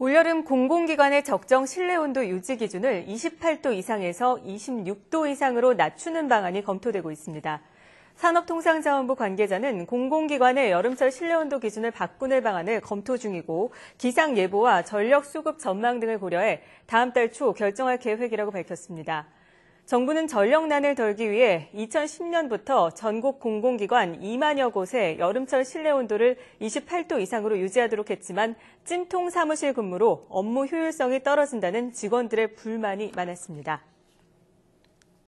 올여름 공공기관의 적정 실내 온도 유지 기준을 28도 이상에서 26도 이상으로 낮추는 방안이 검토되고 있습니다. 산업통상자원부 관계자는 공공기관의 여름철 실내온도 기준을 바꾸는 방안을 검토 중이고 기상 예보와 전력 수급 전망 등을 고려해 다음 달 초 결정할 계획이라고 밝혔습니다. 정부는 전력난을 덜기 위해 2010년부터 전국 공공기관 2만여 곳의 여름철 실내 온도를 28도 이상으로 유지하도록 했지만 찜통 사무실 근무로 업무 효율성이 떨어진다는 직원들의 불만이 많았습니다.